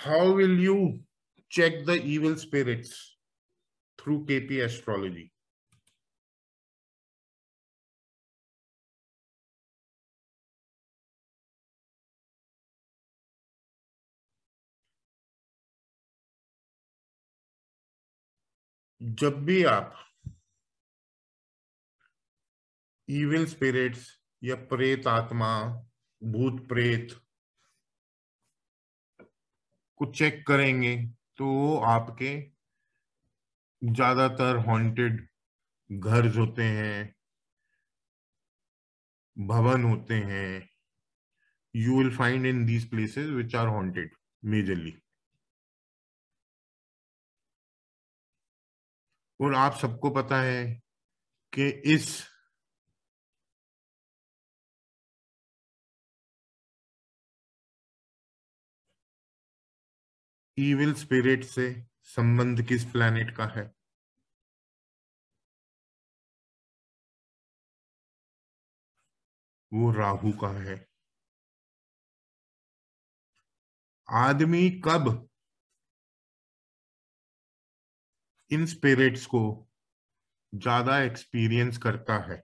how will you check the evil spirits through KP astrology. जब भी आप evil spirits या प्रेत आत्मा भूत प्रेत को चेक करेंगे तो वो आपके ज्यादातर हॉन्टेड घर होते हैं भवन होते हैं you will find in these places which are haunted majorly और आप सबको पता है कि इस इविल स्पिरिट से संबंध किस प्लैनेट का है वो राहु का है आदमी कब इन स्पिरिट्स को ज्यादा एक्सपीरियंस करता है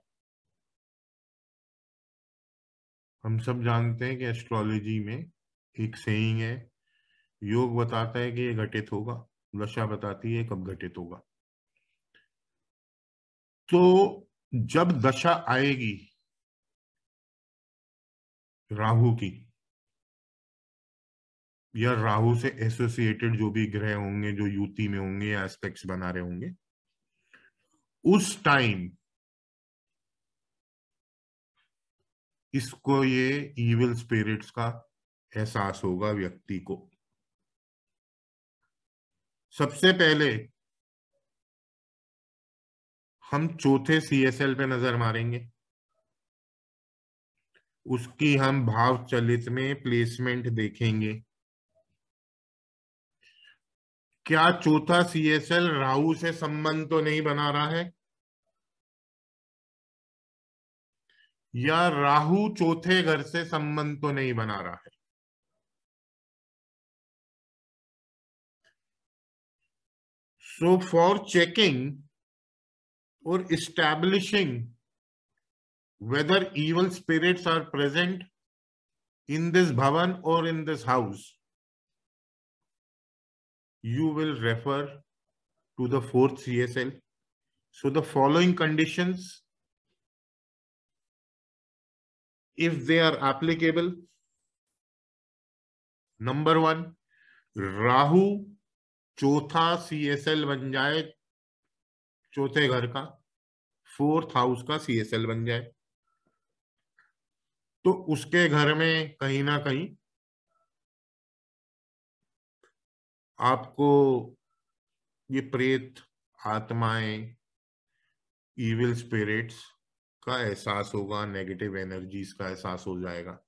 हम सब जानते हैं कि एस्ट्रोलॉजी में एक सेइंग है योग बताता है कि ये घटित होगा दशा बताती है कब घटित होगा तो जब दशा आएगी राहु की या राहु से एसोसिएटेड जो भी ग्रह होंगे जो युति में होंगे या एस्पेक्ट्स बना रहे होंगे उस टाइम इसको ये इविल स्पिरिट्स का एहसास होगा व्यक्ति को सबसे पहले हम चौथे सीएसएल पे नजर मारेंगे उसकी हम भाव चलित में प्लेसमेंट देखेंगे क्या चौथा सीएसएल राहु से संबंध तो नहीं बना रहा है या राहु चौथे घर से संबंध तो नहीं बना रहा है So for checking or establishing whether evil spirits are present in this bhavan or in this house, you will refer to the fourth CSL. So the following conditions, if they are applicable, number one, Rahu चौथा सी S L बन जाए चौथे घर का fourth house का C S L बन जाए तो उसके घर में कहीं ना कहीं आपको ये प्रेत आत्माएं इविल स्पिरिट्स का एहसास होगा नेगेटिव एनर्जीज का एहसास हो जाएगा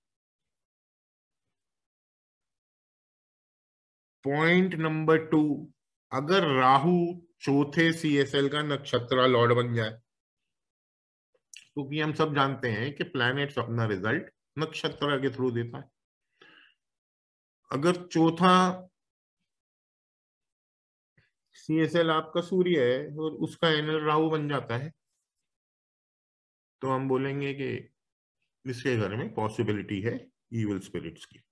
पॉइंट नंबर टू अगर राहु चौथे सीएसएल का नक्षत्र लॉर्ड बन जाए क्योंकि हम सब जानते हैं कि प्लैनेट्स अपना रिजल्ट नक्षत्र के थ्रू देता है अगर चौथा सीएसएल आपका सूर्य है और उसका एनल राहु बन जाता है तो हम बोलेंगे कि इसके घर में पॉसिबिलिटी है ईवल स्पिरिट्स की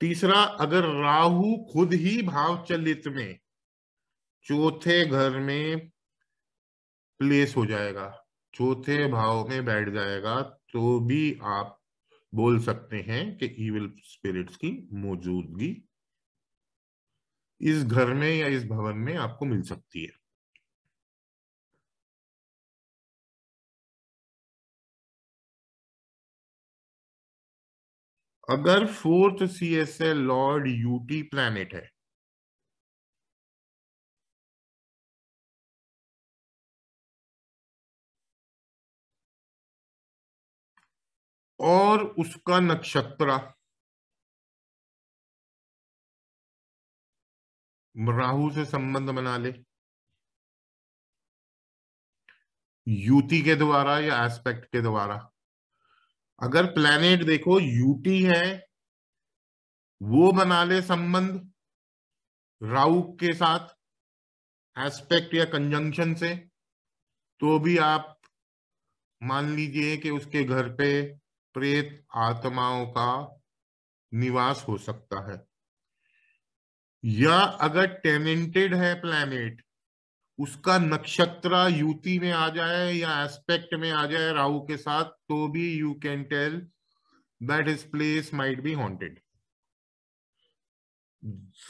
तीसरा अगर राहु खुद ही भाव चलित में चौथे घर में प्लेस हो जाएगा चौथे भाव में बैठ जाएगा तो भी आप बोल सकते हैं कि इविल स्पिरिट्स की मौजूदगी इस घर में या इस भवन में आपको मिल सकती है अगर फोर्थ सी एस ए लॉर्ड यूटी प्लैनेट है और उसका नक्षत्र राहु से संबंध बना ले युति के द्वारा या एस्पेक्ट के द्वारा अगर प्लेनेट देखो यूटी है वो बना ले संबंध राहु के साथ एस्पेक्ट या कंजंक्शन से तो भी आप मान लीजिए कि उसके घर पे प्रेत आत्माओं का निवास हो सकता है या अगर टेनेंटेड है प्लेनेट उसका नक्षत्र युति में आ जाए या एस्पेक्ट में आ जाए राहु के साथ तो भी you can tell that is place might be haunted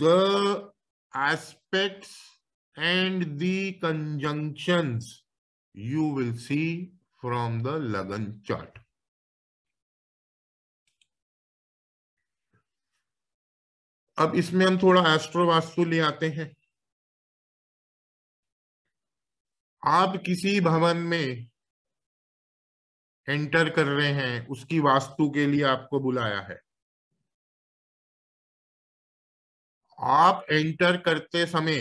the aspects and the conjunctions you will see from the lagan chart अब इसमें हम थोड़ा एस्ट्रो वास्तु ले आते हैं आप किसी भवन में एंटर कर रहे हैं उसकी वास्तु के लिए आपको बुलाया है आप एंटर करते समय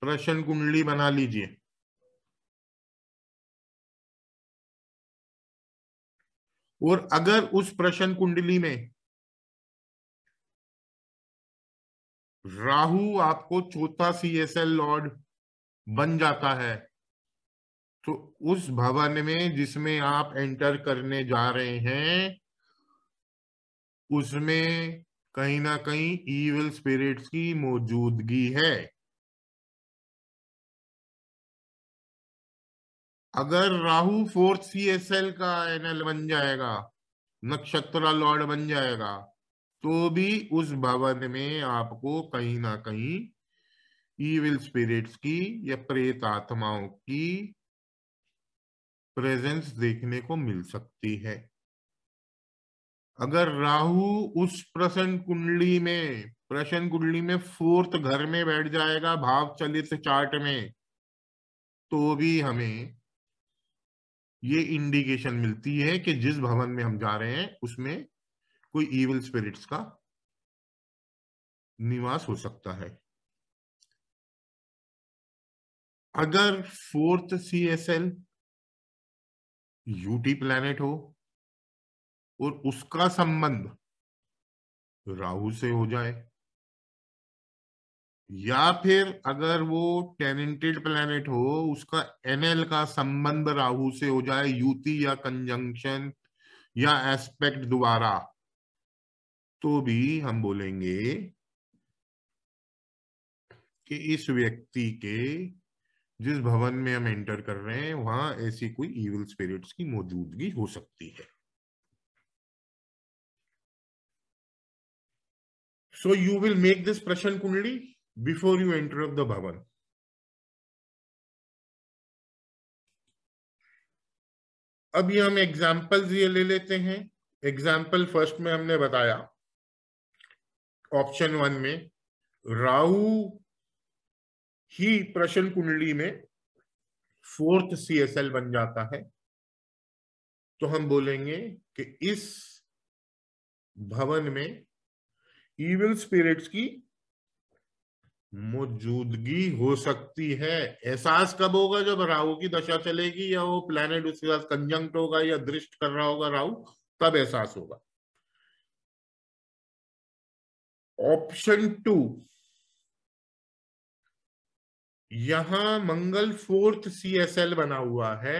प्रश्न कुंडली बना लीजिए और अगर उस प्रश्न कुंडली में राहु आपको चौथा सीएसएल लॉर्ड बन जाता है तो उस भवन में जिसमें आप एंटर करने जा रहे हैं उसमें कहीं ना कहीं ईविल स्पिरिट्स की मौजूदगी है अगर Rahu fourth C S L का एनएल बन जाएगा नक्षत्र लॉर्ड बन जाएगा तो भी उस भवन में आपको कहीं ना कहीं ईविल स्पिरिट्स की या प्रेत आत्माओं की प्रेजेंस देखने को मिल सकती है अगर राहु उस प्रसन्न कुंडली में प्रसन्न कुंडली में फोर्थ घर में बैठ जाएगा भाव चलित चार्ट में तो भी हमें ये इंडिकेशन मिलती है कि जिस भवन में हम जा रहे हैं उसमें कोई ईविल स्पिरिट्स का निवास हो सकता है अगर fourth C S L UT planet हो और उसका संबंध राहु से हो जाए या फिर अगर वो टेनेंटेड प्लैनेट हो उसका एनएल का संबंध राहु से हो जाए युति या कंजंक्शन या एस्पेक्ट द्वारा तो भी हम बोलेंगे कि इस व्यक्ति के जिस भवन में हम एंटर कर रहे हैं वहां ऐसी कोई इविल स्पिरिट्स की मौजूदगी हो सकती है so you will make this prashna kundali before you enter the भवन अभी हम एग्जाम्पल्स ये ले लेते हैं एग्जाम्पल फर्स्ट में हमने बताया ऑप्शन वन में राहु ही प्रश्न कुंडली में फोर्थ सीएसएल बन जाता है तो हम बोलेंगे कि इस भवन में इविल स्पिरिट्स की मौजूदगी हो सकती है एहसास कब होगा जब राहु की दशा चलेगी या वो प्लेनेट उसके साथ कंजंक्ट होगा या दृष्ट कर रहा होगा राहु तब एहसास होगा ऑप्शन टू यहां Mangal fourth C S L बना हुआ है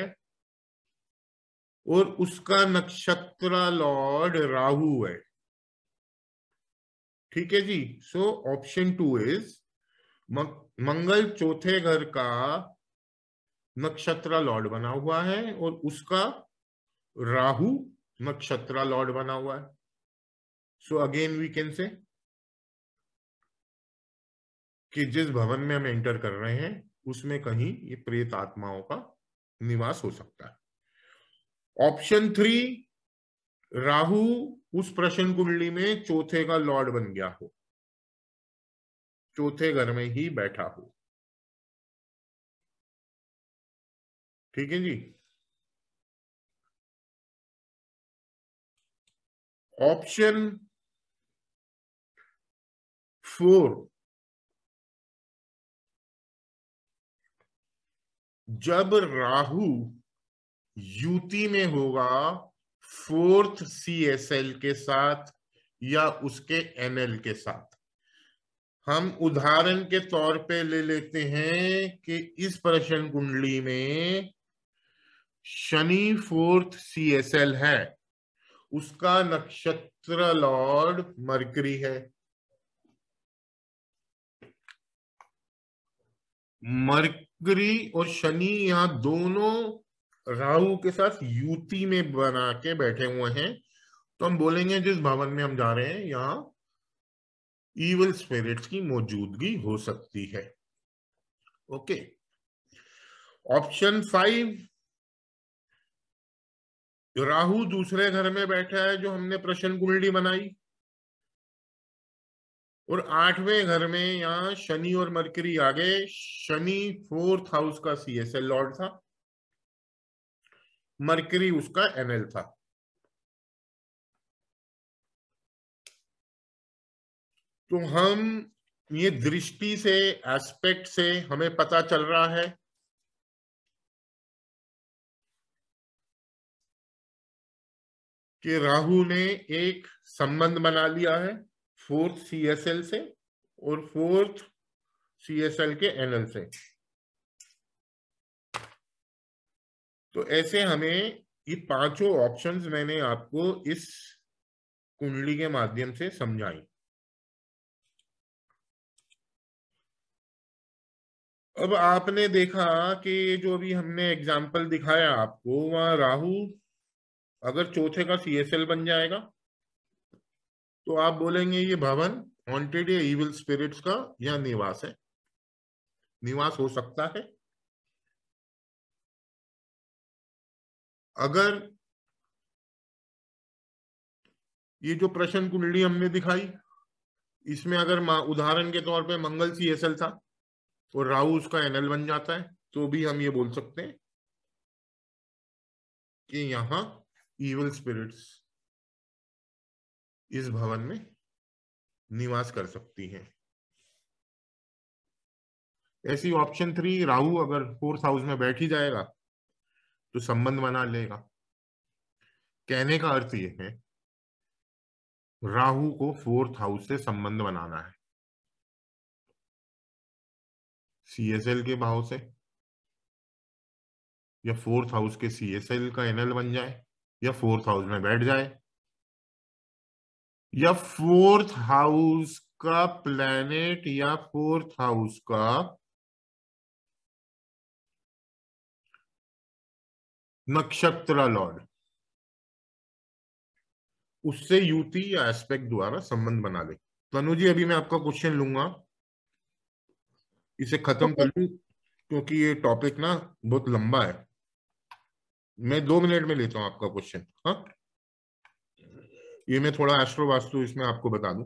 और उसका नक्षत्र लॉर्ड राहु है ठीक है जी so option two is Mangal चौथे घर का नक्षत्र लॉर्ड बना हुआ है और उसका राहु नक्षत्र लॉर्ड बना हुआ है so again we can say कि जिस भवन में हम एंटर कर रहे हैं उसमें कहीं ये प्रेत आत्माओं का निवास हो सकता है ऑप्शन थ्री राहु उस प्रश्न कुंडली में चौथे का लॉर्ड बन गया हो चौथे घर में ही बैठा हो ठीक है जी ऑप्शन फोर जब राहु युति में होगा फोर्थ सी एस एल के साथ या उसके एनएल के साथ हम उदाहरण के तौर पे ले लेते हैं कि इस प्रश्न कुंडली में Shani fourth C S L है उसका नक्षत्र लॉर्ड मरकरी है मर्क शुक्री और शनि यहाँ दोनों राहु के साथ युति में बना के बैठे हुए हैं तो हम बोलेंगे जिस भवन में हम जा रहे हैं यहाँ ईवल स्पिरिट्स की मौजूदगी हो सकती है ओके ऑप्शन फाइव राहु दूसरे घर में बैठा है जो हमने प्रश्न कुंडली बनाई और आठवें घर में यहाँ शनि और मरकरी आ गए शनि फोर्थ हाउस का सी एस एल लॉर्ड था मरकरी उसका एनएल था तो हम ये दृष्टि से एस्पेक्ट से हमें पता चल रहा है कि राहु ने एक संबंध बना लिया है फोर्थ सी एस एल से और फोर्थ सी एस एल के एनल से तो ऐसे हमें ये पांचों ऑप्शंस मैंने आपको इस कुंडली के माध्यम से समझाई अब आपने देखा कि जो अभी हमने एग्जाम्पल दिखाया आपको वहां राहु अगर चौथे का सीएसएल बन जाएगा तो आप बोलेंगे ये भवन हॉन्टेड या इविल स्पिरिट्स का या निवास है निवास हो सकता है अगर ये जो प्रश्न कुंडली हमने दिखाई इसमें अगर उदाहरण के तौर पे मंगल सी एस था और राहु उसका एनएल बन जाता है तो भी हम ये बोल सकते हैं कि यहां इवल स्पिरिट्स इस भवन में निवास कर सकती हैं ऐसी ऑप्शन थ्री राहु अगर फोर्थ हाउस में बैठ ही जाएगा तो संबंध बना लेगा कहने का अर्थ यह है राहु को फोर्थ हाउस से संबंध बनाना है सीएसएल के भाव से या फोर्थ हाउस के सीएसएल का एनएल बन जाए या फोर्थ हाउस में बैठ जाए या फोर्थ हाउस का प्लैनेट या फोर्थ हाउस का नक्षत्र लॉर्ड उससे युति या एस्पेक्ट द्वारा संबंध बना ले तनु जी अभी मैं आपका क्वेश्चन लूंगा इसे खत्म कर लू क्योंकि ये टॉपिक ना बहुत लंबा है मैं दो मिनट में लेता हूं आपका क्वेश्चन हाँ ये मैं थोड़ा एस्ट्रो वास्तु इसमें आपको बता दू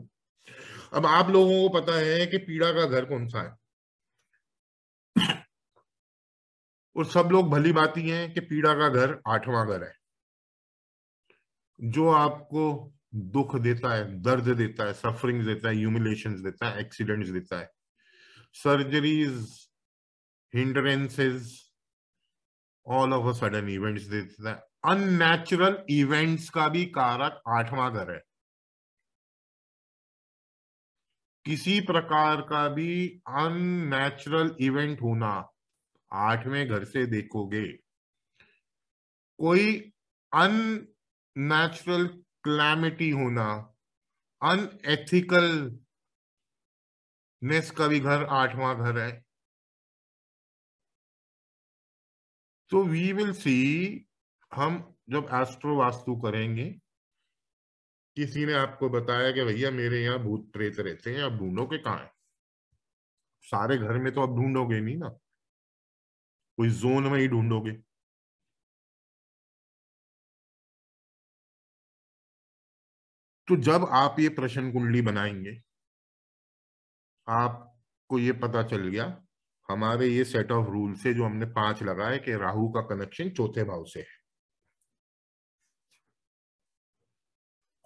अब आप लोगों को पता है कि पीड़ा का घर कौन सा है और सब लोग भली बात ही है कि पीड़ा का घर आठवां घर है जो आपको दुख देता है दर्द देता है सफरिंग देता है ह्यूमिलेशन देता है एक्सीडेंट्स देता है surgeries hindrances all of a sudden events देता है अननेचुरल इवेंट्स का भी कारक आठवां घर है किसी प्रकार का भी अननेचुरल इवेंट होना आठवें घर से देखोगे कोई अननेचुरल क्लैमिटी होना अनएथिकल नेस का भी घर आठवां घर है तो वी विल सी हम जब एस्ट्रो वास्तु करेंगे किसी ने आपको बताया कि भैया मेरे यहाँ भूत प्रेत रहते हैं आप ढूंढो के कहा है सारे घर में तो आप ढूंढोगे नहीं ना कोई जोन में ही ढूंढोगे तो जब आप ये प्रश्न कुंडली बनाएंगे आपको ये पता चल गया हमारे ये सेट ऑफ रूल से जो हमने पांच लगाए कि राहु का कनेक्शन चौथे भाव से है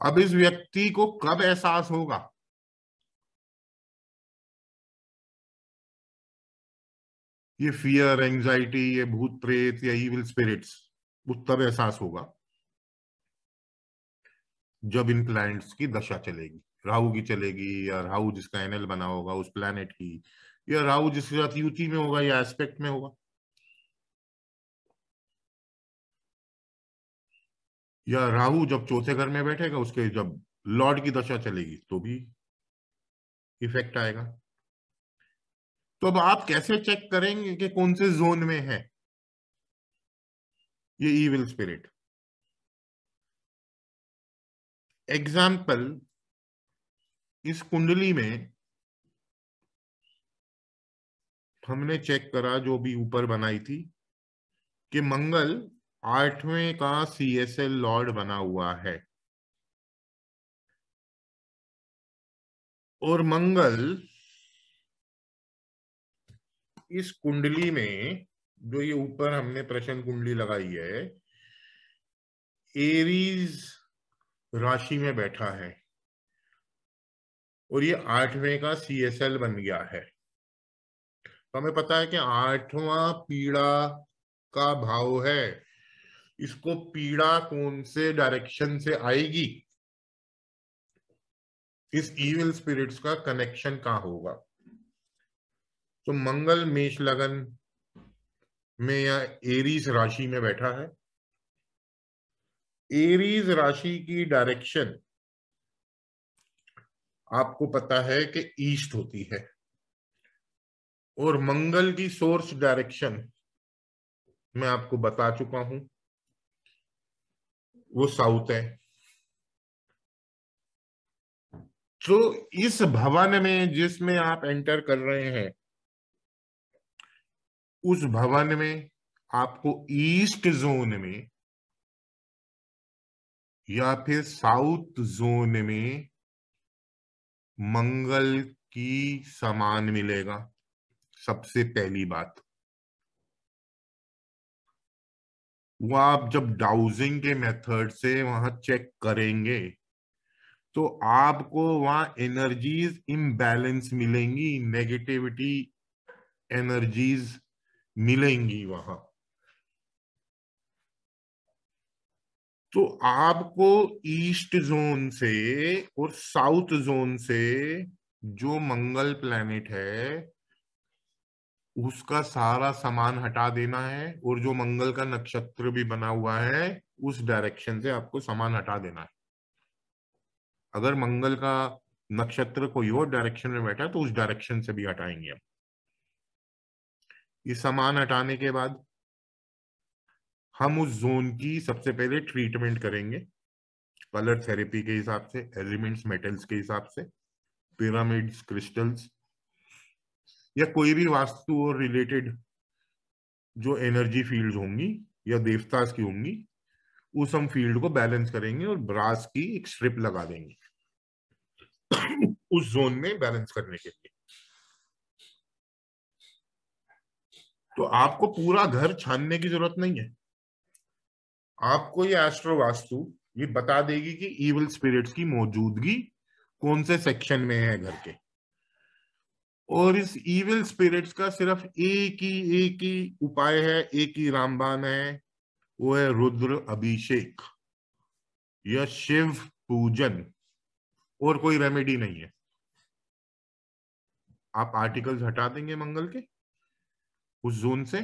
अब इस व्यक्ति को कब एहसास होगा ये फियर एंजाइटी ये भूत प्रेत या ईविल स्पिरिट्स वो तब एहसास होगा जब इन प्लैनेट्स की दशा चलेगी राहु की चलेगी या राहु जिसका एनएल बना होगा उस प्लैनेट की या राहु जिसके साथ युति में होगा या एस्पेक्ट में होगा या राहु जब चौथे घर में बैठेगा उसके जब लॉर्ड की दशा चलेगी तो भी इफेक्ट आएगा तो अब आप कैसे चेक करेंगे कि कौन से जोन में है ये ईविल स्पिरिट एग्जाम्पल इस कुंडली में हमने चेक करा जो भी ऊपर बनाई थी कि मंगल आठवें का सी एस एल लॉर्ड बना हुआ है और मंगल इस कुंडली में जो ये ऊपर हमने प्रश्न कुंडली लगाई है एरीज राशि में बैठा है और ये आठवें का सी एस एल बन गया है तो हमें पता है कि आठवां पीड़ा का भाव है इसको पीड़ा कौन से डायरेक्शन से आएगी इस इविल स्पिरिट्स का कनेक्शन कहा होगा तो मंगल मेष लगन में या एरीज राशि में बैठा है एरीज राशि की डायरेक्शन आपको पता है कि ईस्ट होती है और मंगल की सोर्स डायरेक्शन मैं आपको बता चुका हूं वो साउथ है तो इस भवन में जिसमें आप एंटर कर रहे हैं उस भवन में आपको ईस्ट जोन में या फिर साउथ जोन में मंगल की समान मिलेगा सबसे पहली बात वो आप जब डाउजिंग के मेथड से वहां चेक करेंगे तो आपको वहां एनर्जीज इम्बैलेंस मिलेंगी नेगेटिविटी एनर्जीज मिलेंगी वहां तो आपको ईस्ट जोन से और साउथ जोन से जो मंगल प्लेनेट है उसका सारा सामान हटा देना है और जो मंगल का नक्षत्र भी बना हुआ है उस डायरेक्शन से आपको सामान हटा देना है अगर मंगल का नक्षत्र कोई और डायरेक्शन में बैठा है तो उस डायरेक्शन से भी हटाएंगे हम इस सामान हटाने के बाद हम उस जोन की सबसे पहले ट्रीटमेंट करेंगे कलर थेरेपी के हिसाब से एलिमेंट्स मेटल्स के हिसाब से पिरामिड्स क्रिस्टल्स या कोई भी वास्तु और रिलेटेड जो एनर्जी फील्ड होंगी या देवता की होंगी उस हम फील्ड को बैलेंस करेंगे और ब्रास की एक स्ट्रिप लगा देंगे उस जोन में बैलेंस करने के लिए तो आपको पूरा घर छानने की जरूरत नहीं है आपको ये एस्ट्रो वास्तु ये बता देगी कि इवल स्पिरिट्स की मौजूदगी कौन से सेक्शन में है घर के और इस इविल स्पिरिट्स का सिर्फ एक ही एक ही उपाय है एक ही रामबान है वो है रुद्र अभिषेक या शिव पूजन और कोई रेमेडी नहीं है आप आर्टिकल्स हटा देंगे मंगल के उस जोन से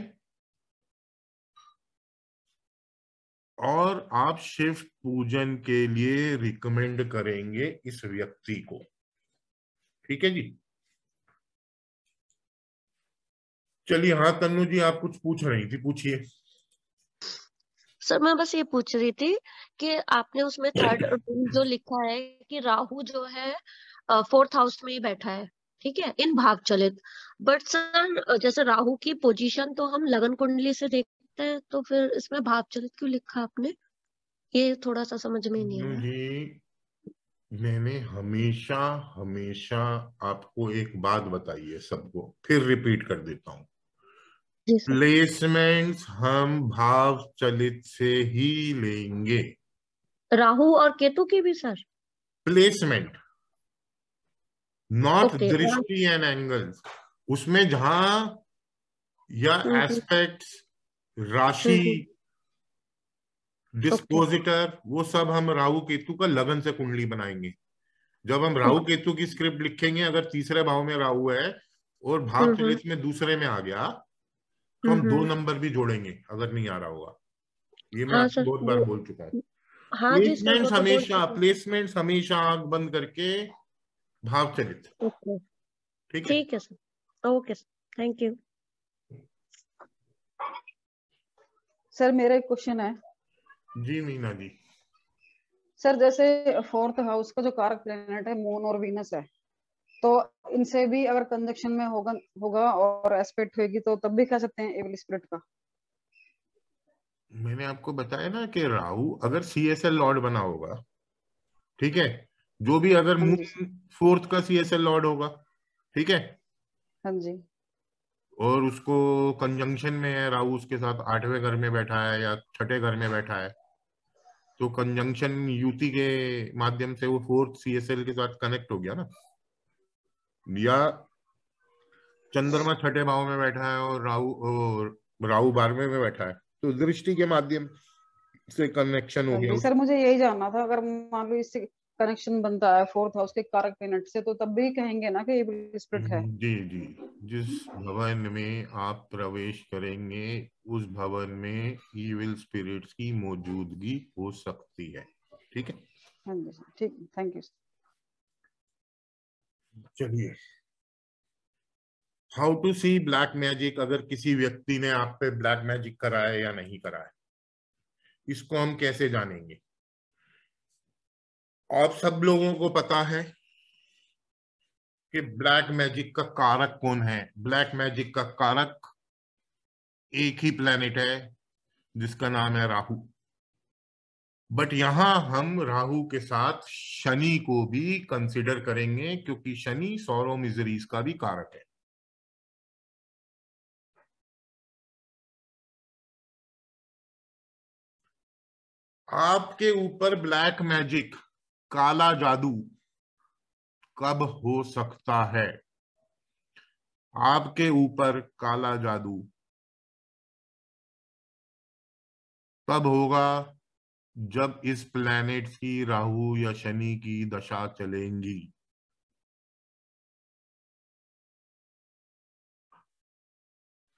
और आप शिव पूजन के लिए रिकमेंड करेंगे इस व्यक्ति को ठीक है जी चलिए हाँ तन्नु जी आप कुछ पूछ रही थी पूछिए सर मैं बस ये पूछ रही थी कि आपने उसमें थर्ड जो लिखा है कि राहु जो है फोर्थ हाउस में ही बैठा है ठीक है इन भाग चलित बट सर जैसे राहु की पोजीशन तो हम लगन कुंडली से देखते हैं तो फिर इसमें भाव चलित क्यों लिखा आपने ये थोड़ा सा समझ में नहीं आया मैंने हमेशा हमेशा आपको एक बात बताई है सबको फिर रिपीट कर देता हूँ प्लेसमेंट्स हम भाव चलित से ही लेंगे राहु और केतु के भी सर प्लेसमेंट नॉट दृष्टि एंड एंगल्स उसमें जहां या एस्पेक्ट्स हम्म, हम्म। राशि डिस्पोजिटर हम्म, वो सब हम राहु केतु का लगन से कुंडली बनाएंगे जब हम राहु केतु की स्क्रिप्ट लिखेंगे अगर तीसरे भाव में राहु है और भाव चलित में दूसरे में आ गया तो हम हम्म, दो हम्म। नंबर भी जोड़ेंगे अगर नहीं आ रहा होगा ये मैं हाँ, बहुत बार बोल चुका हूँ हाँ, प्लेसमेंट तो हमेशा प्लेसमेंट हमेशा आंख बंद करके भाव चलित ठीक है ठीक है sir okay sir thank you sir मेरा एक क्वेश्चन है जी मीना जी सर जैसे फोर्थ हाउस का जो कारक प्लेनेट है मून और वीनस है तो इनसे भी अगर कंजक्शन में होगा होगा और एस्पेक्ट होगी तो तब भी खा सकते हैं एविल स्पिरिट का मैंने आपको बताया ना कि राहु अगर सी एस एल लॉर्ड बना होगा ठीक है जो भी अगर मून हाँ फोर्थ का सी एस एल लॉर्ड होगा ठीक है हाँ जी और उसको कंजंक्शन में है राहु उसके साथ आठवें घर में बैठा है या छठे घर में बैठा है तो कंजंक्शन युति के माध्यम से वो फोर्थ सीएसएल के साथ कनेक्ट हो गया ना या चंद्रमा छठे भाव में बैठा है और राहु और राहु बारहवें में बैठा है तो दृष्टि के माध्यम से कनेक्शन हो गया सर मुझे यही जानना था अगर मान लो इससे कनेक्शन बनता है फोर्थ हाउस के कारक मिनट से तो तब भी कहेंगे ना कि स्प्रिट है जी जी जिस भवन में आप प्रवेश करेंगे उस भवन में इविल स्पिरिट्स की मौजूदगी हो सकती है ठीक है हाँ ठीक थैंक यू चलिए how to see black magic अगर किसी व्यक्ति ने आप पे ब्लैक मैजिक कराया या नहीं कराया इसको हम कैसे जानेंगे आप सब लोगों को पता है कि ब्लैक मैजिक का कारक कौन है ब्लैक मैजिक का कारक एक ही प्लेनेट है जिसका नाम है राहु बट यहां हम राहु के साथ शनि को भी कंसिडर करेंगे क्योंकि शनि सौरव मिजरीज का भी कारक है आपके ऊपर ब्लैक मैजिक काला जादू कब हो सकता है आपके ऊपर काला जादू कब होगा जब इस प्लैनेट की राहु या शनि की दशा चलेंगी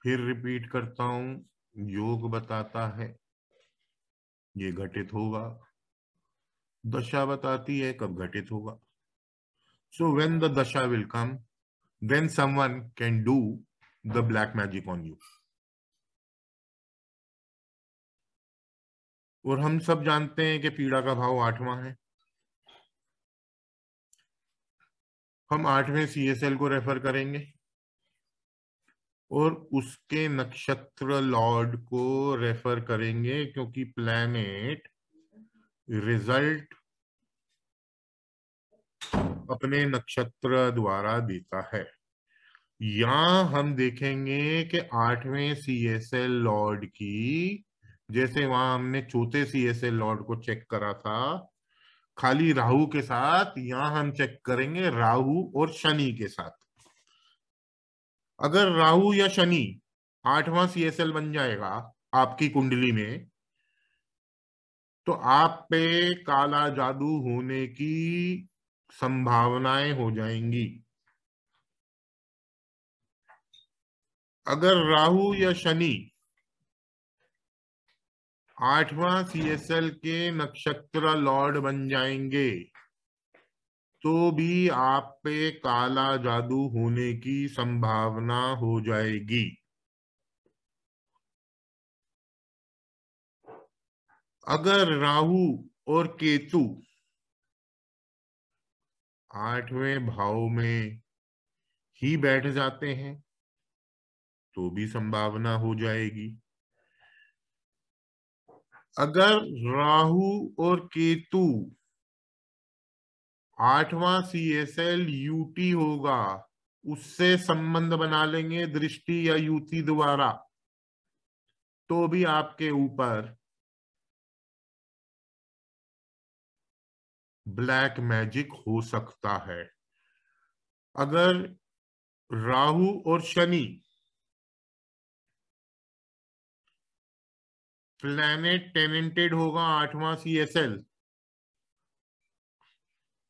फिर रिपीट करता हूं योग बताता है ये घटित होगा दशा बताती है कब घटित होगा so when the dasha will come then someone can do the black magic on you और हम सब जानते हैं कि पीड़ा का भाव आठवां है हम आठवें सीएसएल को रेफर करेंगे और उसके नक्षत्र लॉर्ड को रेफर करेंगे क्योंकि प्लैनेट रिजल्ट अपने नक्षत्र द्वारा देता है या हम देखेंगे कि आठवें सीएसएल लॉर्ड की जैसे वहां हमने चौथे सीएसएल लॉर्ड को चेक करा था खाली राहु के साथ यहां हम चेक करेंगे राहु और शनि के साथ अगर राहु या शनि आठवां सीएसएल बन जाएगा आपकी कुंडली में तो आप पे काला जादू होने की संभावनाएं हो जाएंगी अगर राहु या शनि आठवां सीएसएल के नक्षत्र लॉर्ड बन जाएंगे तो भी आप पे काला जादू होने की संभावना हो जाएगी अगर राहु और केतु आठवें भाव में ही बैठ जाते हैं तो भी संभावना हो जाएगी अगर राहु और केतु आठवां सी एस एल यूटी होगा उससे संबंध बना लेंगे दृष्टि या युति द्वारा तो भी आपके ऊपर ब्लैक मैजिक हो सकता है अगर राहु और शनि प्लैनेट टेनेंटेड होगा आठवां सी एस एल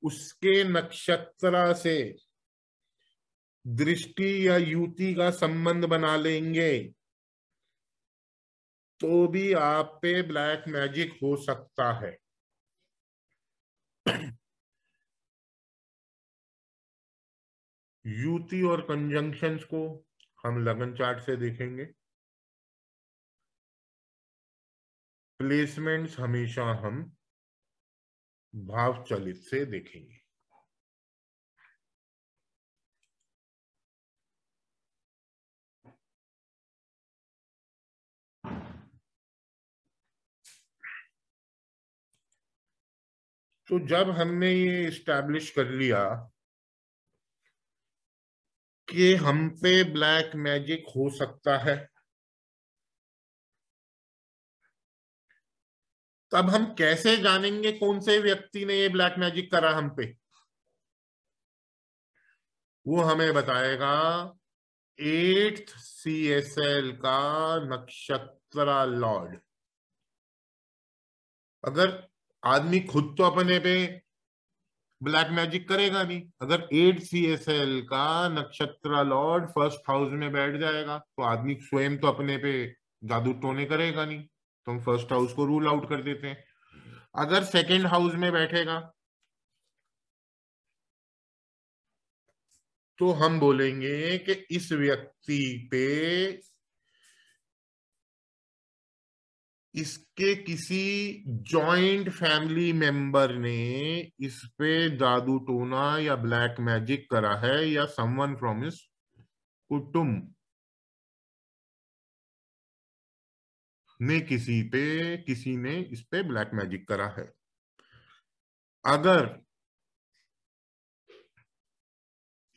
उसके नक्षत्र से दृष्टि या युति का संबंध बना लेंगे तो भी आप पे ब्लैक मैजिक हो सकता है युति और कंजंक्शंस को हम लगन चार्ट से देखेंगे प्लेसमेंट्स हमेशा हम भाव चलित से देखेंगे तो जब हमने ये स्टैब्लिश कर लिया कि हम पे ब्लैक मैजिक हो सकता है तब तो अब हम कैसे जानेंगे कौन से व्यक्ति ने ये ब्लैक मैजिक करा हम पे वो हमें बताएगा एट्थ सी एस एल का नक्षत्र लॉर्ड अगर आदमी खुद तो अपने पे ब्लैक मैजिक करेगा नहीं अगर एट सी एस एल का नक्षत्र लॉर्ड फर्स्ट हाउस में बैठ जाएगा तो आदमी स्वयं तो अपने पे जादू टोने करेगा नहीं तो हम फर्स्ट हाउस को रूल आउट कर देते हैं अगर सेकेंड हाउस में बैठेगा तो हम बोलेंगे कि इस व्यक्ति पे इसके किसी जॉइंट फैमिली मेंबर ने इस पे जादू टोना या ब्लैक मैजिक करा है या समवन फ्रॉम इस कुटुंब મે કિસીતે કિસીને ઇસપે બ્લેક મેજિક કરા હૈ અગર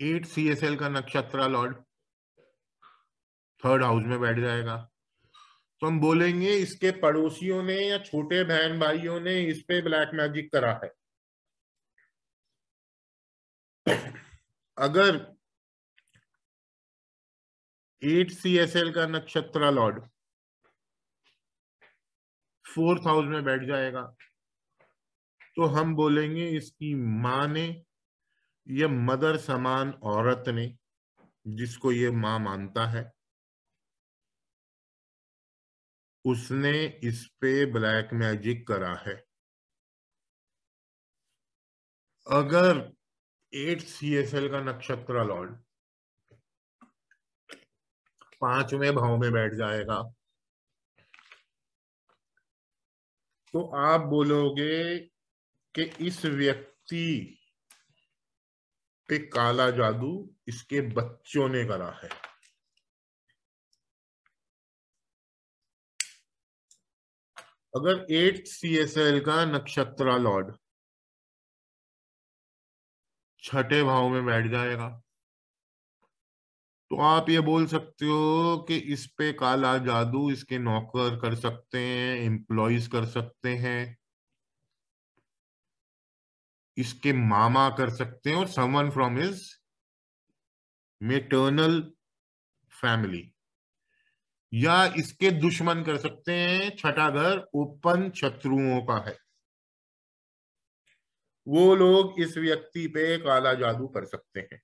8 csl કા નક્ષત્રા લોર્ડ થર્ડ હાઉસ મે બેઠ જાયેગા તો હમ બોલेंगे ઇસકે પડોશીઓ ને યા છોટે ભાઈન ભાઈઓ ને ઇસપે બ્લેક મેજિક કરા હૈ અગર 8 csl કા નક્ષત્રા લોર્ડ फोर्थ हाउस में बैठ जाएगा तो हम बोलेंगे इसकी माँ ने यह मदर समान औरत ने जिसको ये माँ मानता है उसने इस पे ब्लैक मैजिक करा है अगर एट सी एस एल का नक्षत्र लॉर्ड पांचवें भाव में बैठ जाएगा तो आप बोलोगे कि इस व्यक्ति पे काला जादू इसके बच्चों ने करा है अगर एट सी एस एल का नक्षत्रा लॉर्ड छठे भाव में बैठ जाएगा तो आप ये बोल सकते हो कि इस पे काला जादू इसके नौकर कर सकते हैं एम्प्लॉज कर सकते हैं इसके मामा कर सकते हैं और someone from his maternal family या इसके दुश्मन कर सकते हैं छठा घर ओपन शत्रुओं का है वो लोग इस व्यक्ति पे काला जादू कर सकते हैं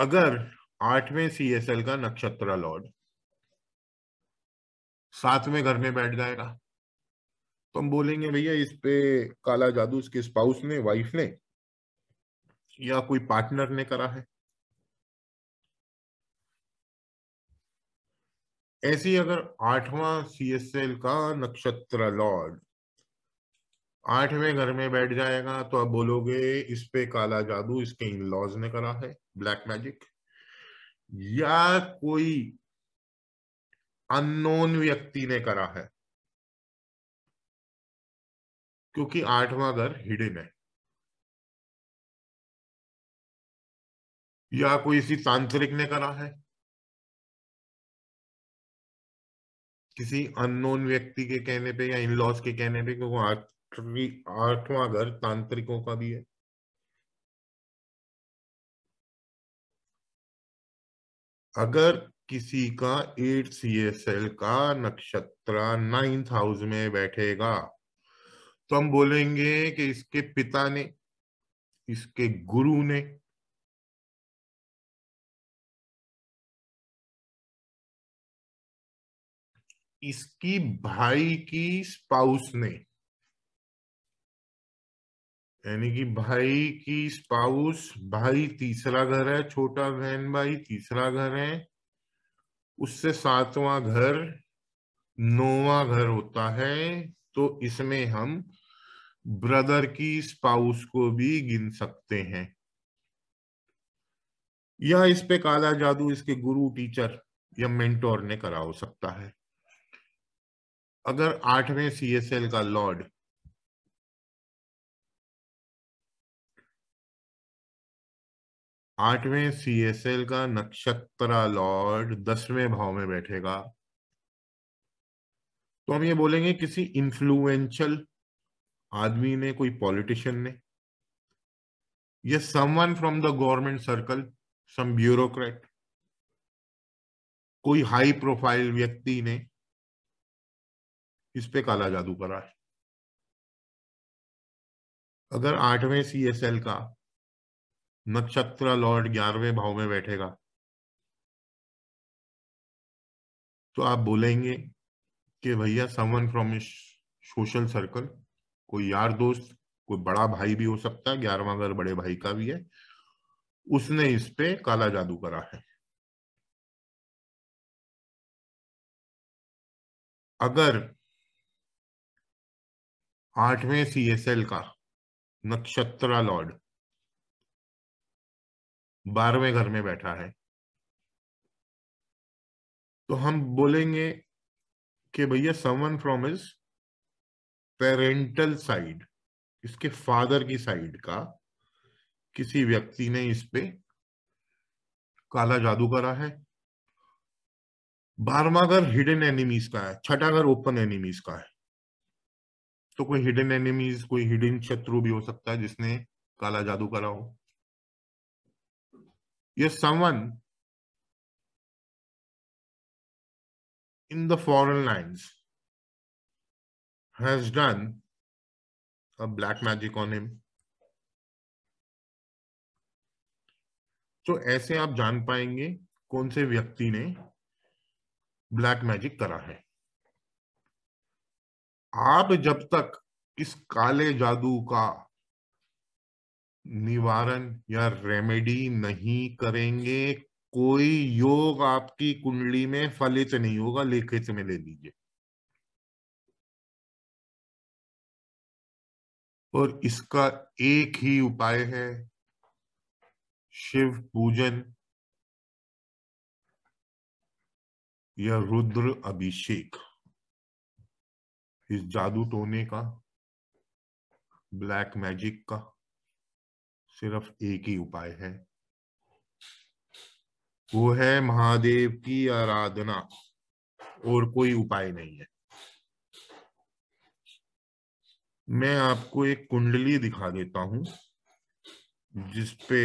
अगर आठवें सीएसएल का नक्षत्र लॉर्ड सातवें घर में बैठ जाएगा तो हम बोलेंगे भैया इस पे काला जादू इसके स्पाउस ने वाइफ ने या कोई पार्टनर ने करा है ऐसी अगर आठवां सीएसएल का नक्षत्र लॉर्ड आठवें घर में बैठ जाएगा तो आप बोलोगे इस पे काला जादू इसके इन लॉज ने करा है ब्लैक मैजिक या कोई अननोन व्यक्ति ने करा है क्योंकि आठवां घर हिडन है या कोई इसी तांत्रिक ने करा है किसी अननोन व्यक्ति के कहने पे या इन लॉज के कहने पे क्योंकि आठवां घर तांत्रिकों का भी है अगर किसी का एट सी एस एल का नक्षत्र नाइन्थ हाउस में बैठेगा तो हम बोलेंगे कि इसके पिता ने इसके गुरु ने इसकी भाई की स्पाउस ने यानी कि भाई की स्पाउस भाई तीसरा घर है छोटा बहन भाई तीसरा घर है उससे सातवां घर नौवा घर होता है तो इसमें हम ब्रदर की स्पाउस को भी गिन सकते हैं यह इस पे काला जादू इसके गुरु टीचर या मेंटोर ने करा हो सकता है अगर आठवें सीएसएल का लॉर्ड आठवें सी एस एल का नक्षत्रा लॉर्ड दसवें भाव में बैठेगा तो हम ये बोलेंगे किसी इन्फ्लुएंशियल आदमी ने कोई पॉलिटिशियन ने या someone from the government circle some bureaucrat कोई हाई प्रोफाइल व्यक्ति ने इस पे काला जादू करा है अगर आठवें सीएसएल का नक्षत्र लॉर्ड ग्यारहवें भाव में बैठेगा तो आप बोलेंगे कि भैया someone from his social circle कोई यार दोस्त कोई बड़ा भाई भी हो सकता है ग्यारहवा घर बड़े भाई का भी है उसने इस पे काला जादू करा है अगर आठवें सीएसएल का नक्षत्रा लॉर्ड बारहवें घर में बैठा है तो हम बोलेंगे कि भैया someone from his parental side इसके फादर की साइड का किसी व्यक्ति ने इस पे काला जादू करा है बारवा घर हिडन एनिमीज का है छठा घर ओपन एनिमीज का है तो कोई हिडन एनिमीज कोई हिडन शत्रु भी हो सकता है जिसने काला जादू करा हो Yes, someone in the foreign lands has done a black magic on him. तो ऐसे आप जान पाएंगे कौन से व्यक्ति ने ब्लैक मैजिक करा है आप जब तक इस काले जादू का निवारण या रेमेडी नहीं करेंगे कोई योग आपकी कुंडली में फलित नहीं होगा लेखित में ले लीजिए और इसका एक ही उपाय है शिव पूजन या रुद्र अभिषेक इस जादू टोने का ब्लैक मैजिक का सिर्फ एक ही उपाय है वो है महादेव की आराधना और कोई उपाय नहीं है मैं आपको एक कुंडली दिखा देता हूं जिसपे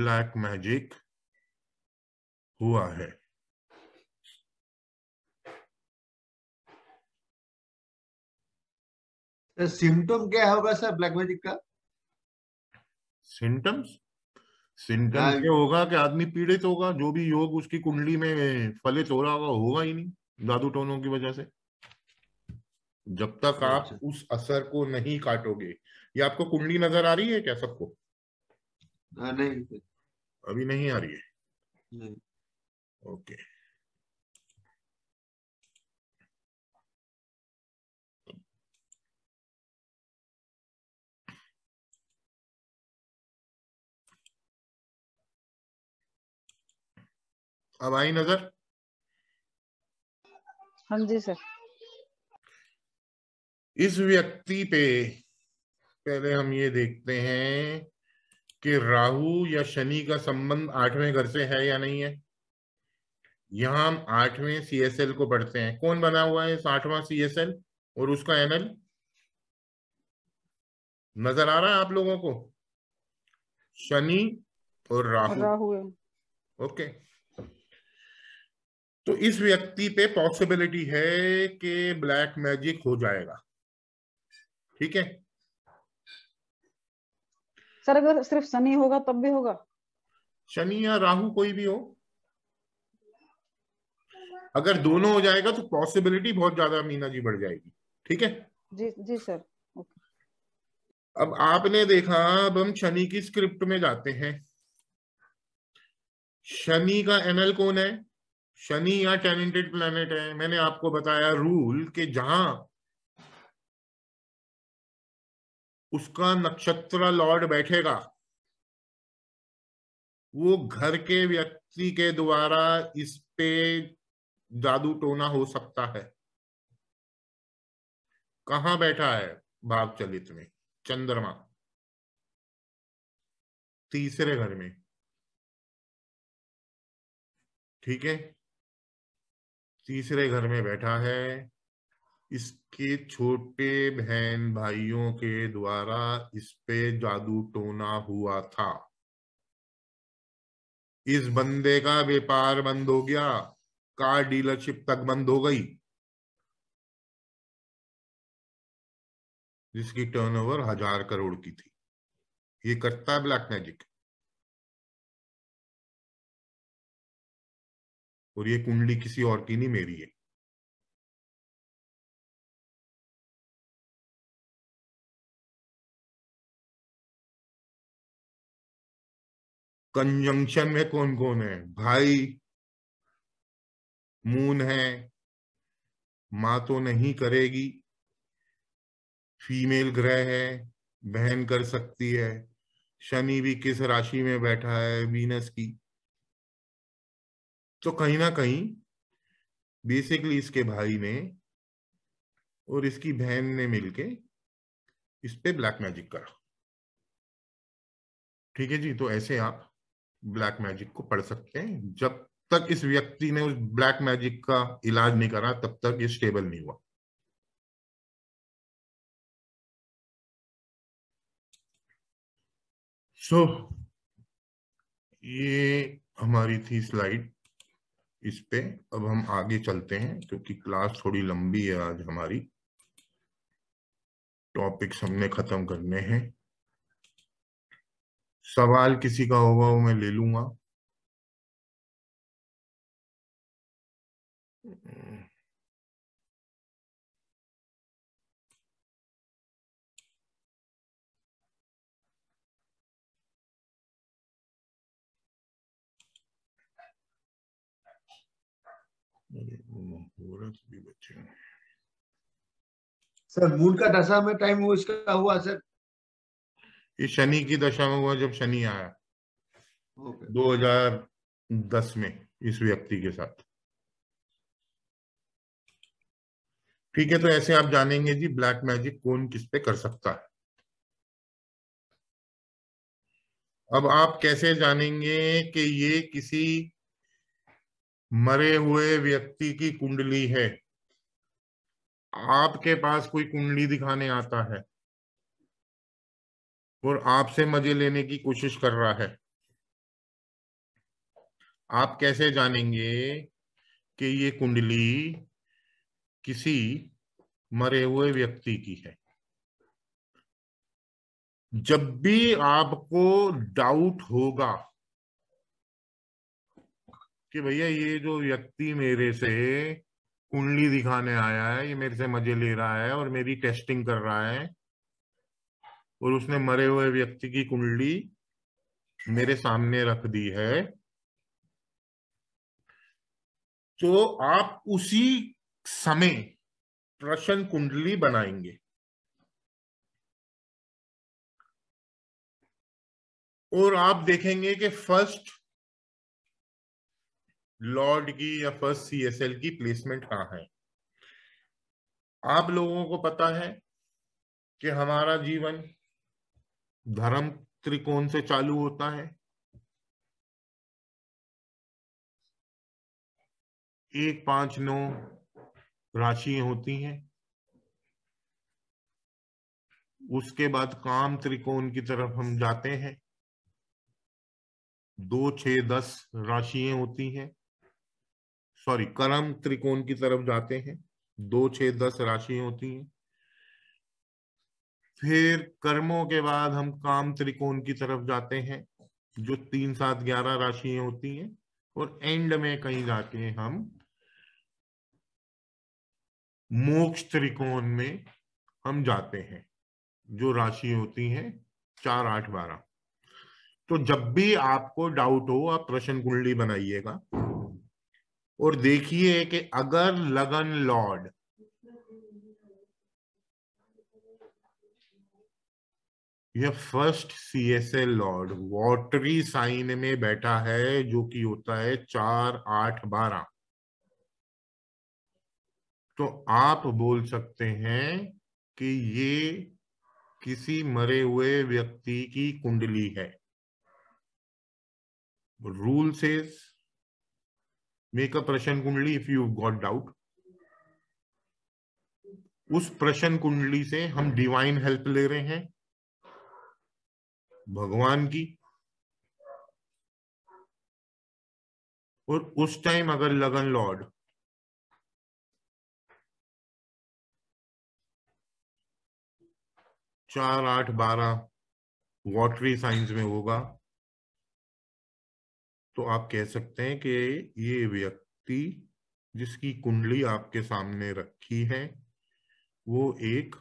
ब्लैक मैजिक हुआ है सिम्टम क्या होगा सर ब्लैक मैजिक का सिम्टम्स सिम्टम्स ये होगा कि आदमी पीड़ित होगा जो भी योग उसकी कुंडली में फलित हो रहा होगा होगा ही नहीं दादू टोनों की वजह से जब तक आप अच्छा। उस असर को नहीं काटोगे ये आपको कुंडली नजर आ रही है क्या सबको नहीं अभी नहीं आ रही है नहीं। ओके अब आई नजर हाँ जी सर इस व्यक्ति पे पहले हम ये देखते हैं कि राहु या शनि का संबंध आठवें घर से है या नहीं है यहां हम आठवें सीएसएल को पढ़ते हैं कौन बना हुआ है आठवां सीएसएल और उसका एनएल नजर आ रहा है आप लोगों को शनि और राहु, राहु ओके तो इस व्यक्ति पे पॉसिबिलिटी है कि ब्लैक मैजिक हो जाएगा ठीक है सर अगर सिर्फ शनि होगा तब भी होगा शनि या राहु कोई भी हो अगर दोनों हो जाएगा तो पॉसिबिलिटी बहुत ज्यादा मीना जी बढ़ जाएगी ठीक है जी जी सर ओके अब आपने देखा अब हम शनि की स्क्रिप्ट में जाते हैं शनि का एनएल कौन है शनि या टैलेंटेड प्लैनेट है मैंने आपको बताया रूल कि जहां उसका नक्षत्र लॉर्ड बैठेगा वो घर के व्यक्ति के द्वारा इस पे जादू टोना हो सकता है कहा बैठा है भाव चलित में चंद्रमा तीसरे घर में ठीक है तीसरे घर में बैठा है इसके छोटे बहन भाइयों के द्वारा इस पे जादू टोना हुआ था इस बंदे का व्यापार बंद हो गया कार डीलरशिप तक बंद हो गई जिसकी टर्नओवर हजार करोड़ की थी ये करता है ब्लैक मैजिक और ये कुंडली किसी और की नहीं मेरी है कंजंक्शन में कौन कौन है भाई मून है मां तो नहीं करेगी फीमेल ग्रह है बहन कर सकती है शनि भी किस राशि में बैठा है वीनस की तो कहीं ना कहीं बेसिकली इसके भाई ने और इसकी बहन ने मिलके इस पे ब्लैक मैजिक करा ठीक है जी तो ऐसे आप ब्लैक मैजिक को पढ़ सकते हैं जब तक इस व्यक्ति ने उस ब्लैक मैजिक का इलाज नहीं करा तब तक ये स्टेबल नहीं हुआ सो so, ये हमारी थी स्लाइड इस पे अब हम आगे चलते हैं क्योंकि क्लास थोड़ी लंबी है आज हमारी टॉपिक्स हमने खत्म करने हैं सवाल किसी का होगा वो मैं ले लूंगा मुहूर्त भी बचे सर मून का दशा में टाइम वो इसका हुआ सर ये शनि की दशा में हुआ जब शनि आया दो हजार दस में इस व्यक्ति के साथ ठीक है तो ऐसे आप जानेंगे जी ब्लैक मैजिक कौन किस पे कर सकता है अब आप कैसे जानेंगे कि ये किसी मरे हुए व्यक्ति की कुंडली है आपके पास कोई कुंडली दिखाने आता है और आपसे मजे लेने की कोशिश कर रहा है आप कैसे जानेंगे कि ये कुंडली किसी मरे हुए व्यक्ति की है जब भी आपको डाउट होगा कि भैया ये जो व्यक्ति मेरे से कुंडली दिखाने आया है ये मेरे से मजे ले रहा है और मेरी टेस्टिंग कर रहा है और उसने मरे हुए व्यक्ति की कुंडली मेरे सामने रख दी है तो आप उसी समय प्रश्न कुंडली बनाएंगे और आप देखेंगे कि फर्स्ट लॉर्ड की या फर्स्ट सीएसएल की प्लेसमेंट कहाँ है आप लोगों को पता है कि हमारा जीवन धर्म त्रिकोण से चालू होता है एक पांच नौ राशियां होती हैं उसके बाद काम त्रिकोण की तरफ हम जाते हैं दो छ दस राशियां होती हैं सॉरी कर्म त्रिकोण की तरफ जाते हैं दो छह दस राशि होती हैं फिर कर्मों के बाद हम काम त्रिकोण की तरफ जाते हैं जो तीन सात ग्यारह राशियां होती हैं और एंड में कहीं जाके हम मोक्ष त्रिकोण में हम जाते हैं जो राशि होती हैं चार आठ बारह तो जब भी आपको डाउट हो आप प्रश्न कुंडली बनाइएगा और देखिए कि अगर लगन लॉर्ड यह फर्स्ट सी एस ए लॉर्ड वॉटरी साइन में बैठा है जो कि होता है चार आठ बारह तो आप बोल सकते हैं कि ये किसी मरे हुए व्यक्ति की कुंडली है rule says make a prashan kundli if you got doubt उस प्रश्न कुंडली से हम डिवाइन हेल्प ले रहे हैं भगवान की और उस टाइम अगर लगन लॉर्ड चार आठ बारह वॉटरी साइंस में होगा तो आप कह सकते हैं कि ये व्यक्ति जिसकी कुंडली आपके सामने रखी है वो एक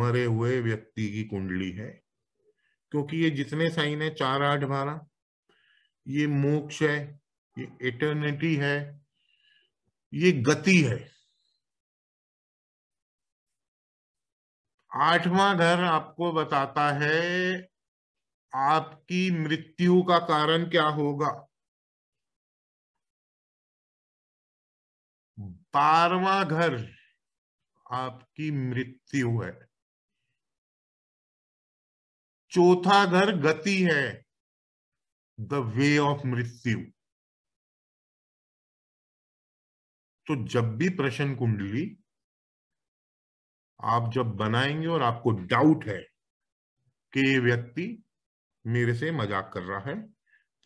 मरे हुए व्यक्ति की कुंडली है क्योंकि ये जितने साइन है चार आठ बारह ये मोक्ष है ये इटर्निटी है ये गति है आठवां घर आपको बताता है आपकी मृत्यु का कारण क्या होगा बारवा घर आपकी मृत्यु है चौथा घर गति है द वे ऑफ मृत्यु तो जब भी प्रश्न कुंडली आप जब बनाएंगे और आपको डाउट है कि ये व्यक्ति मेरे से मजाक कर रहा है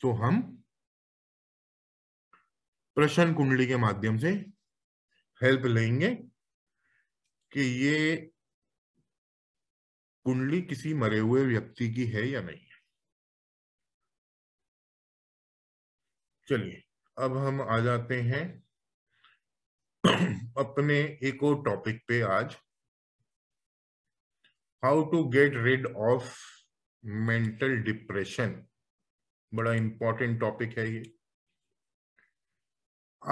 तो हम प्रश्न कुंडली के माध्यम से हेल्प लेंगे कि ये कुंडली किसी मरे हुए व्यक्ति की है या नहीं चलिए अब हम आ जाते हैं अपने एक और टॉपिक पे आज how to get rid of mental depression बड़ा इंपॉर्टेंट टॉपिक है ये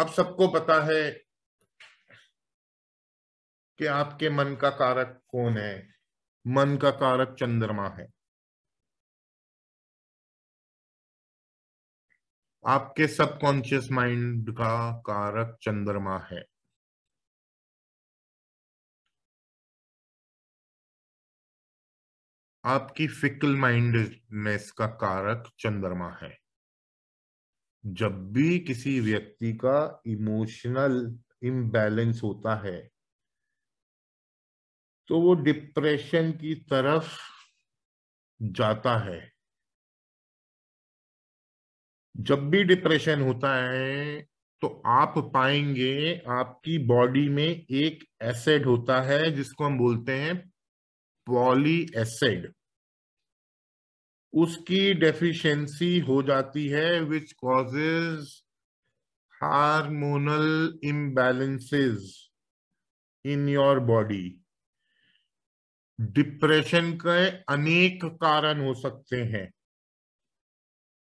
आप सबको पता है कि आपके मन का कारक कौन है मन का कारक चंद्रमा है आपके सबकॉन्शियस माइंड का कारक चंद्रमा है आपकी फिकल माइंडनेस का कारक चंद्रमा है जब भी किसी व्यक्ति का इमोशनल इम्बैलेंस होता है तो वो डिप्रेशन की तरफ जाता है जब भी डिप्रेशन होता है तो आप पाएंगे आपकी बॉडी में एक एसिड होता है जिसको हम बोलते हैं पॉली एसिड उसकी डेफिशिएंसी हो जाती है which causes hormonal imbalances in your body depression के अनेक कारण हो सकते हैं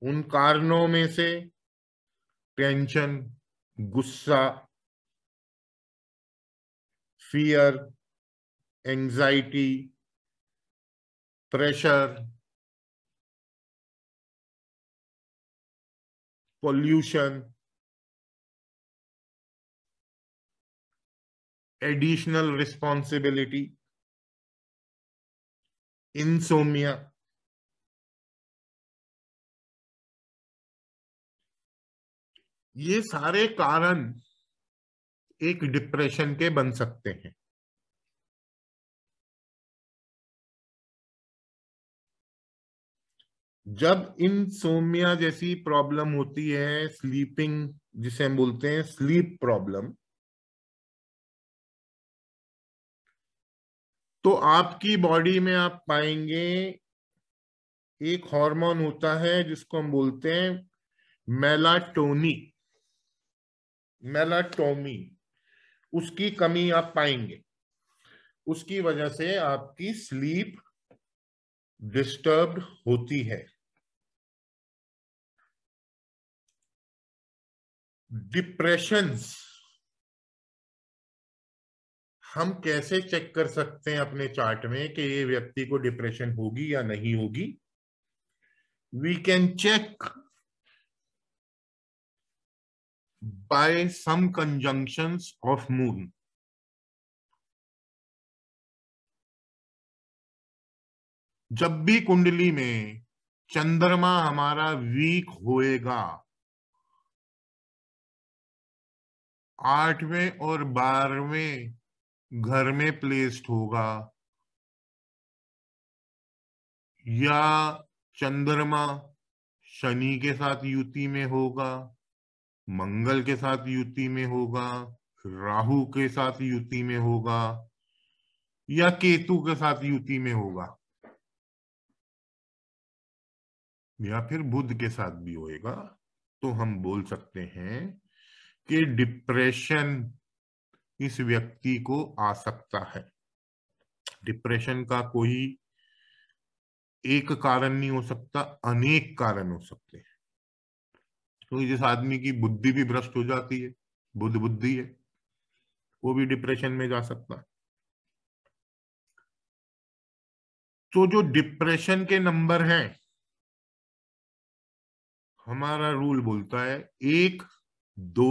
उन कारणों में से टेंशन गुस्सा fear anxiety pressure pollution, additional responsibility, insomnia, ये सारे कारण एक डिप्रेशन के बन सकते हैं जब सोमिया जैसी प्रॉब्लम होती है स्लीपिंग जिसे हम बोलते हैं स्लीप प्रॉब्लम तो आपकी बॉडी में आप पाएंगे एक हार्मोन होता है जिसको हम बोलते हैं मेलाटोनी मेलाटोमी उसकी कमी आप पाएंगे उसकी वजह से आपकी स्लीप डिस्टर्ब होती है डिप्रेशंस हम कैसे चेक कर सकते हैं अपने चार्ट में कि ये व्यक्ति को डिप्रेशन होगी या नहीं होगी we can check by some conjunction of moon जब भी कुंडली में चंद्रमा हमारा वीक होएगा आठवें और बारहवें घर में प्लेस्ड होगा या चंद्रमा शनि के साथ युति में होगा मंगल के साथ युति में होगा राहु के साथ युति में होगा या केतु के साथ युति में होगा या फिर बुद्ध के साथ भी होएगा तो हम बोल सकते हैं कि डिप्रेशन इस व्यक्ति को आ सकता है डिप्रेशन का कोई एक कारण नहीं हो सकता अनेक कारण हो सकते हैं क्योंकि तो जिस आदमी की बुद्धि भी भ्रष्ट हो जाती है बुद्ध बुद्धि है वो भी डिप्रेशन में जा सकता है तो जो डिप्रेशन के नंबर हैं हमारा रूल बोलता है एक दो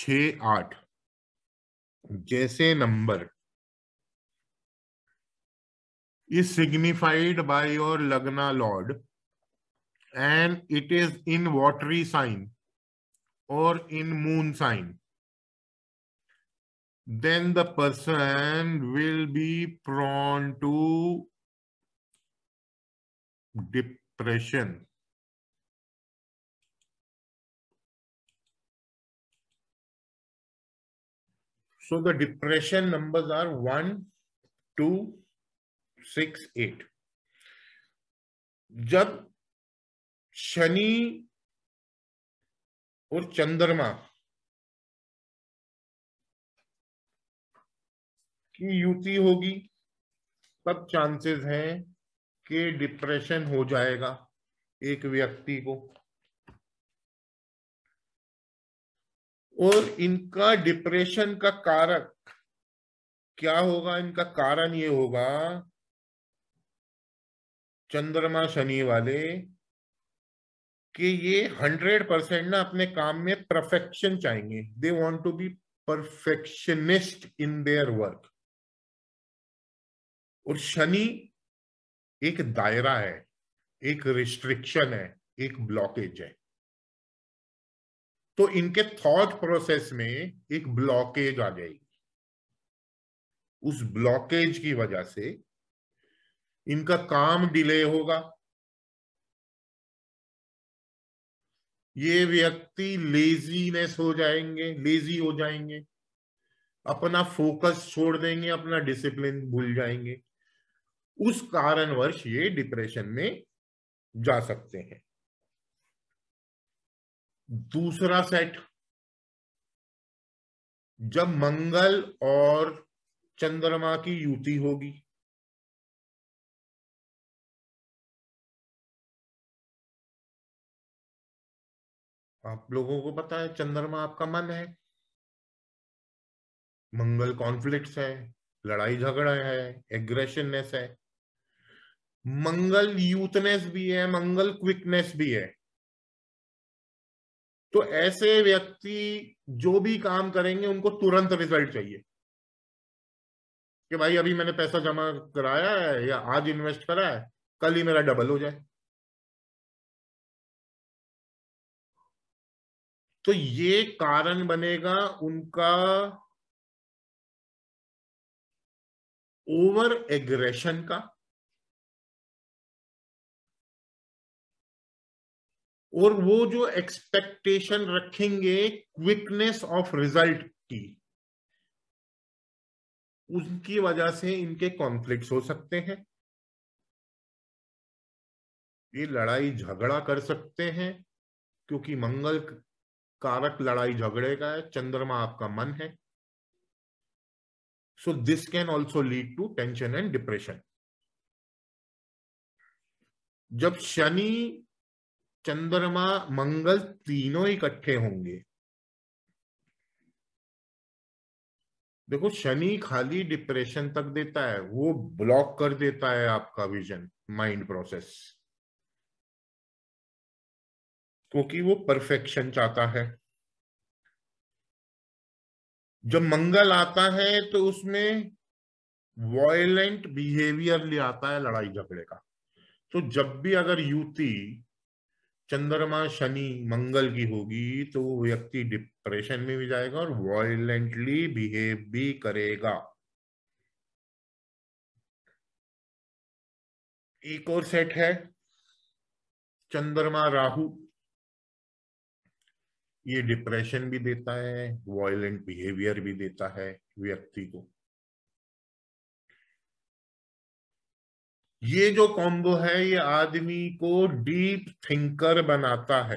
छ आठ जैसे number is signified by your lagna lord and it is in watery sign और in moon sign then the person will be prone to depression So the depression numbers are 1, 2, 6, 8. जब शनि और चंद्रमा की युति होगी तब चांसेस हैं कि डिप्रेशन हो जाएगा एक व्यक्ति को और इनका डिप्रेशन का कारक क्या होगा इनका कारण ये होगा चंद्रमा शनि वाले कि ये हंड्रेड परसेंट ना अपने काम में परफेक्शन चाहेंगे they want to be perfectionist in their work और शनि एक दायरा है एक रिस्ट्रिक्शन है एक ब्लॉकेज है तो इनके थॉट प्रोसेस में एक ब्लॉकेज आ जाएगी उस ब्लॉकेज की वजह से इनका काम डिले होगा ये व्यक्ति लेजीनेस हो जाएंगे लेजी हो जाएंगे अपना फोकस छोड़ देंगे अपना डिसिप्लिन भूल जाएंगे उस कारणवश ये डिप्रेशन में जा सकते हैं दूसरा सेट जब मंगल और चंद्रमा की युति होगी आप लोगों को पता है चंद्रमा आपका मन है मंगल कॉन्फ्लिक्ट्स है लड़ाई झगड़ा है एग्रेशननेस है मंगल यूथनेस भी है मंगल क्विकनेस भी है तो ऐसे व्यक्ति जो भी काम करेंगे उनको तुरंत रिजल्ट चाहिए कि भाई अभी मैंने पैसा जमा कराया है या आज इन्वेस्ट करा है कल ही मेरा डबल हो जाए तो ये कारण बनेगा उनका ओवर एग्रेशन का और वो जो एक्सपेक्टेशन रखेंगे क्विकनेस ऑफ रिजल्ट की उनकी वजह से इनके कॉन्फ्लिक्ट हो सकते हैं ये लड़ाई झगड़ा कर सकते हैं क्योंकि मंगल कारक लड़ाई झगड़े का है चंद्रमा आपका मन है so this can also lead to tension and depression जब शनि चंद्रमा मंगल तीनों इकट्ठे होंगे देखो शनि खाली डिप्रेशन तक देता है वो ब्लॉक कर देता है आपका विजन माइंड प्रोसेस क्योंकि वो परफेक्शन चाहता है जब मंगल आता है तो उसमें वॉयलेंट बिहेवियर ले आता है लड़ाई झगड़े का तो जब भी अगर युति चंद्रमा शनि मंगल की होगी तो वो व्यक्ति डिप्रेशन में भी जाएगा और वॉयलेंटली बिहेव भी करेगा एक और सेट है चंद्रमा राहु ये डिप्रेशन भी देता है वॉयलेंट बिहेवियर भी देता है व्यक्ति को ये जो कॉम्बो है ये आदमी को डीप थिंकर बनाता है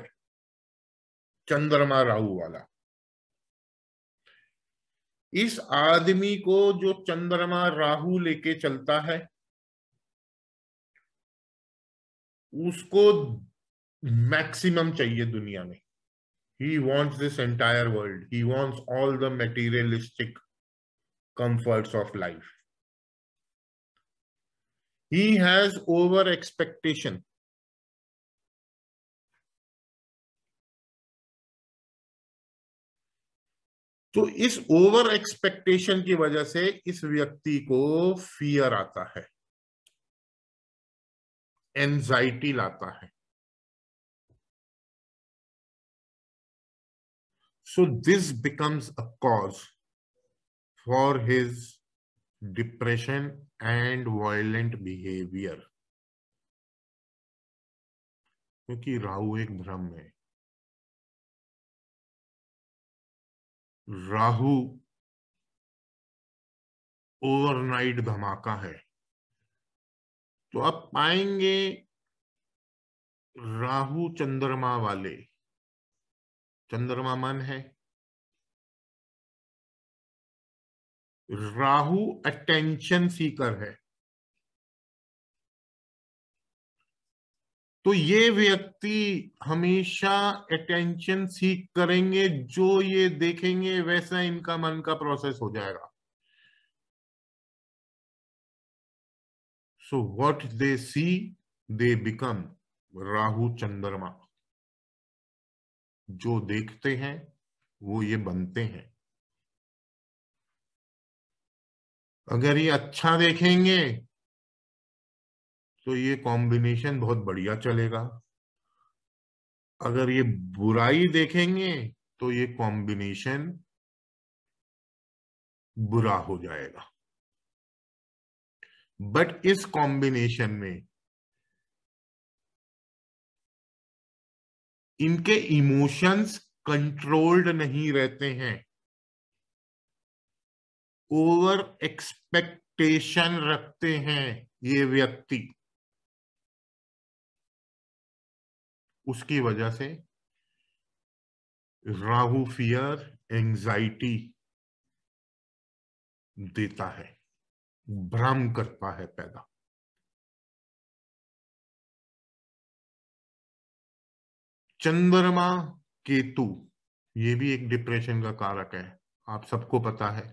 चंद्रमा राहु वाला इस आदमी को जो चंद्रमा राहु लेके चलता है उसको मैक्सिमम चाहिए दुनिया में he wants this entire world he wants all the materialistic comforts of life he has over expectation तो इस ओवर एक्सपेक्टेशन की वजह से इस व्यक्ति को फियर आता है एंजाइटी लाता है so this becomes a cause for his depression and violent behavior क्योंकि राहु एक भ्रम है राहु ओवरनाइट धमाका है तो आप पाएंगे राहु चंद्रमा वाले चंद्रमा मन है राहु अटेंशन सीकर है तो ये व्यक्ति हमेशा अटेंशन सीक करेंगे जो ये देखेंगे वैसा इनका मन का प्रोसेस हो जाएगा so what they see they become Rahu चंद्रमा जो देखते हैं वो ये बनते हैं अगर ये अच्छा देखेंगे तो ये कॉम्बिनेशन बहुत बढ़िया चलेगा अगर ये बुराई देखेंगे तो ये कॉम्बिनेशन बुरा हो जाएगा बट इस कॉम्बिनेशन में इनके इमोशंस कंट्रोल्ड नहीं रहते हैं ओवर एक्सपेक्टेशन रखते हैं ये व्यक्ति उसकी वजह से राहु फियर एंजाइटी देता है भ्रम करता है पैदा चंद्रमा केतु ये भी एक डिप्रेशन का कारक है आप सबको पता है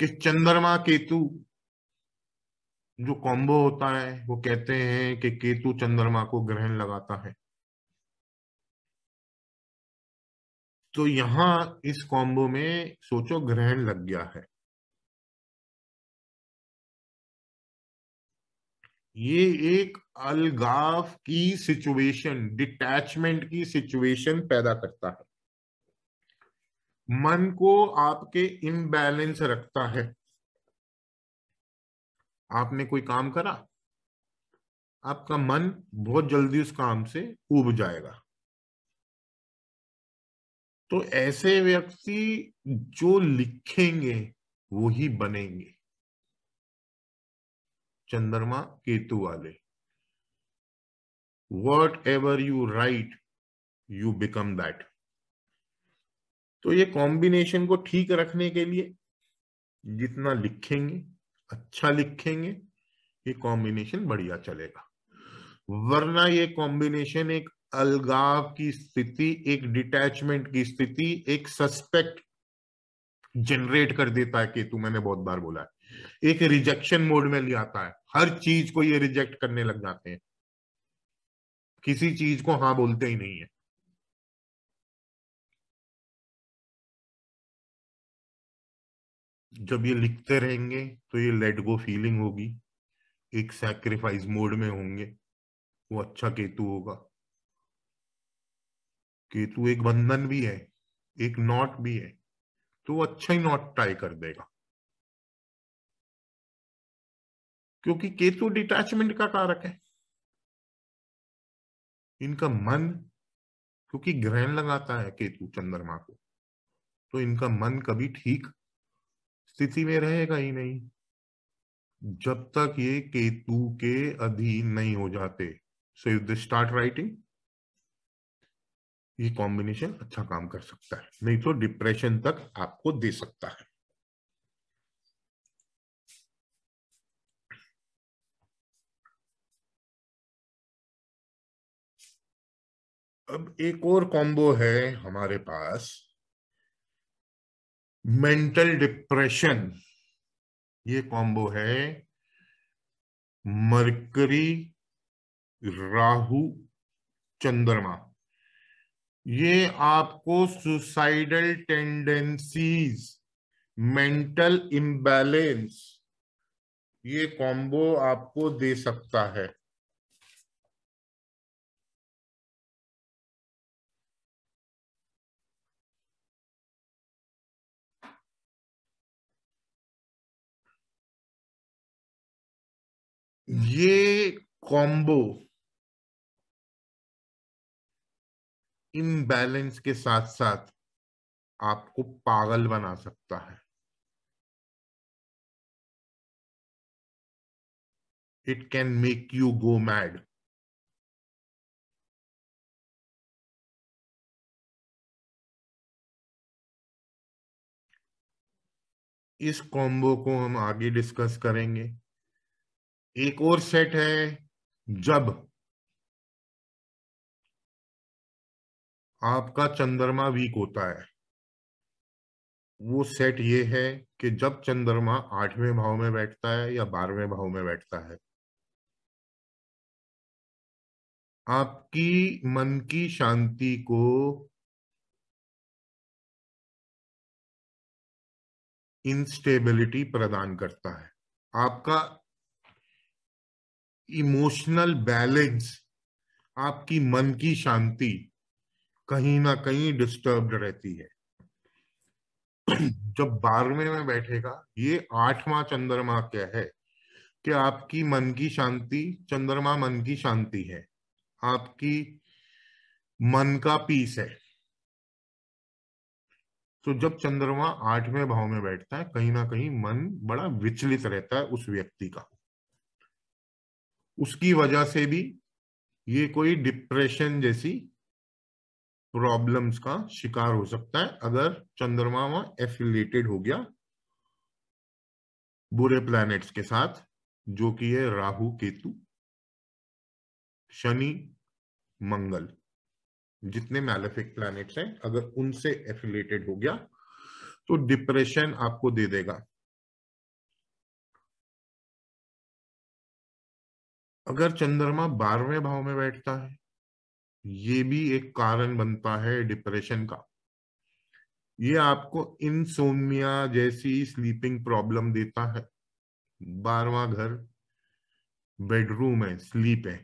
कि चंद्रमा केतु जो कॉम्बो होता है वो कहते हैं कि केतु चंद्रमा को ग्रहण लगाता है तो यहां इस कॉम्बो में सोचो ग्रहण लग गया है ये एक अलगाव की सिचुएशन डिटैचमेंट की सिचुएशन पैदा करता है मन को आपके इम्बैलेंस रखता है आपने कोई काम करा आपका मन बहुत जल्दी उस काम से उब जाएगा तो ऐसे व्यक्ति जो लिखेंगे वो ही बनेंगे चंद्रमा केतु वाले whatever you write you become that तो ये कॉम्बिनेशन को ठीक रखने के लिए जितना लिखेंगे अच्छा लिखेंगे ये कॉम्बिनेशन बढ़िया चलेगा वरना ये कॉम्बिनेशन एक अलगाव की स्थिति एक डिटैचमेंट की स्थिति एक सस्पेक्ट जनरेट कर देता है केतु मैंने बहुत बार बोला है एक रिजेक्शन मोड में ले आता है हर चीज को ये रिजेक्ट करने लग जाते हैं किसी चीज को हाँ बोलते ही नहीं है जब ये लिखते रहेंगे तो ये लेट गो फीलिंग होगी एक सैक्रिफाइस मोड में होंगे वो अच्छा केतु होगा केतु एक बंधन भी है एक नॉट भी है तो वो अच्छा ही नॉट ट्राई कर देगा क्योंकि केतु डिटैचमेंट का कारक है इनका मन क्योंकि ग्रहण लगाता है केतु चंद्रमा को तो इनका मन कभी ठीक स्थिति में रहेगा ही नहीं जब तक ये केतु के अधीन नहीं हो जाते so if they start writing ये कॉम्बिनेशन अच्छा काम कर सकता है नहीं तो डिप्रेशन तक आपको दे सकता है अब एक और कॉम्बो है हमारे पास मेंटल डिप्रेशन ये कॉम्बो है मरकरी राहु चंद्रमा ये आपको सुसाइडल टेंडेंसीज मेंटल इम्बैलेंस ये कॉम्बो आपको दे सकता है ये कॉम्बो इम्बैलेंस के साथ साथ आपको पागल बना सकता है it can make you go mad इस कॉम्बो को हम आगे डिस्कस करेंगे एक और सेट है जब आपका चंद्रमा वीक होता है वो सेट ये है कि जब चंद्रमा आठवें भाव में बैठता है या बारहवें भाव में बैठता है आपकी मन की शांति को इनस्टेबिलिटी प्रदान करता है आपका इमोशनल बैलेंस आपकी मन की शांति कहीं ना कहीं डिस्टर्ब रहती है जब बारहवें में बैठेगा ये आठवां चंद्रमा क्या है कि आपकी मन की शांति चंद्रमा मन की शांति है आपकी मन का पीस है तो जब चंद्रमा आठवें भाव में बैठता है कहीं ना कहीं मन बड़ा विचलित रहता है उस व्यक्ति का उसकी वजह से भी ये कोई डिप्रेशन जैसी प्रॉब्लम्स का शिकार हो सकता है अगर चंद्रमा वहां एफिलेटेड हो गया बुरे प्लैनेट्स के साथ जो कि है राहु केतु शनि मंगल जितने मैलेफिक प्लैनेट्स हैं अगर उनसे एफिलेटेड हो गया तो डिप्रेशन आपको दे देगा अगर चंद्रमा बारहवें भाव में बैठता है ये भी एक कारण बनता है डिप्रेशन का ये आपको इनसोमिया जैसी स्लीपिंग प्रॉब्लम देता है बारवा घर बेडरूम है स्लीप है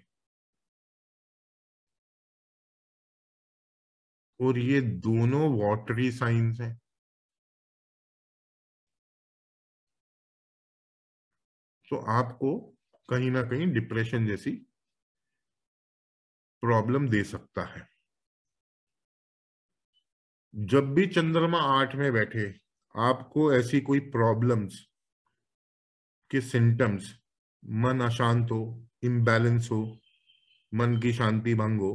और ये दोनों वॉटरी साइंस हैं तो आपको कहीं ना कहीं डिप्रेशन जैसी प्रॉब्लम दे सकता है जब भी चंद्रमा आठ में बैठे आपको ऐसी कोई प्रॉब्लम्स के सिम्टम्स मन अशांत हो इम्बैलेंस हो मन की शांति भंग हो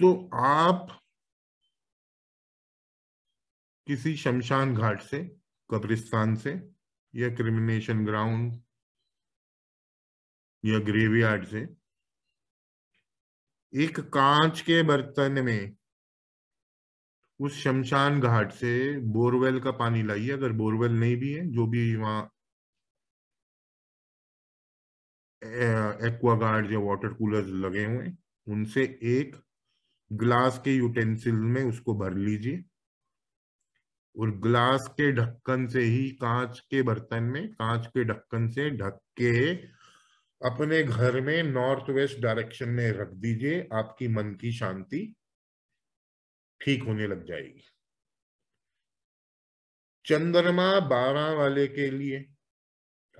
तो आप किसी शमशान घाट से कब्रिस्तान से या क्रिमिनेशन ग्राउंड या यार्ड से एक कांच के बर्तन में उस शमशान घाट से बोरवेल का पानी लाइए अगर बोरवेल नहीं भी है जो भी वहां एक्वागार्ड या वाटर कूलर लगे हुए उनसे एक ग्लास के यूटेंसिल में उसको भर लीजिए और ग्लास के ढक्कन से ही कांच के बर्तन में कांच के ढक्कन से ढक के अपने घर में नॉर्थ वेस्ट डायरेक्शन में रख दीजिए आपकी मन की शांति ठीक होने लग जाएगी चंद्रमा बारह वाले के लिए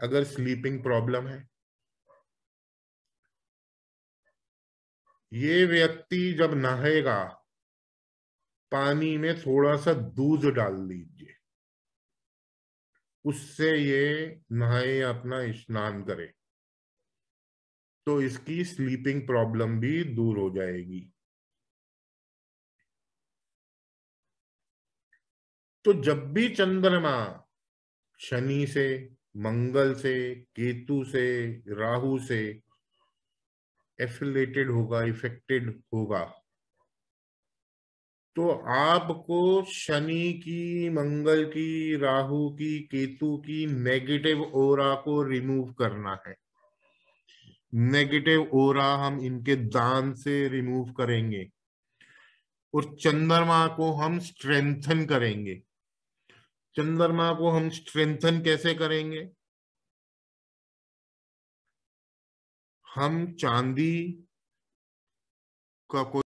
अगर स्लीपिंग प्रॉब्लम है ये व्यक्ति जब नहाएगा पानी में थोड़ा सा दूध डाल दीजिए उससे ये नहाए अपना स्नान करे तो इसकी स्लीपिंग प्रॉब्लम भी दूर हो जाएगी तो जब भी चंद्रमा शनि से मंगल से केतु से राहु से एफिलेटेड होगा इफेक्टेड होगा तो आपको शनि की मंगल की राहु की केतु की नेगेटिव ओरा को रिमूव करना है नेगेटिव ओरा हम इनके दान से रिमूव करेंगे और चंद्रमा को हम स्ट्रेंथन करेंगे चंद्रमा को हम स्ट्रेंथन कैसे करेंगे हम चांदी का कोई